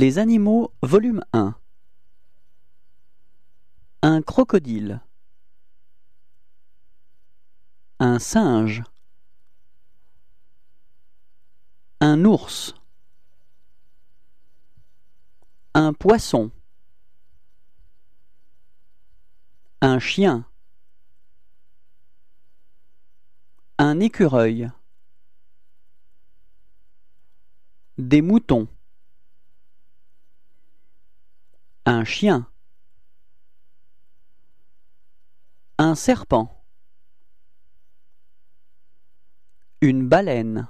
Les animaux, volume 1 Un crocodile Un singe Un ours Un poisson Un chien Un écureuil Des moutons un chien. Un serpent. Une baleine.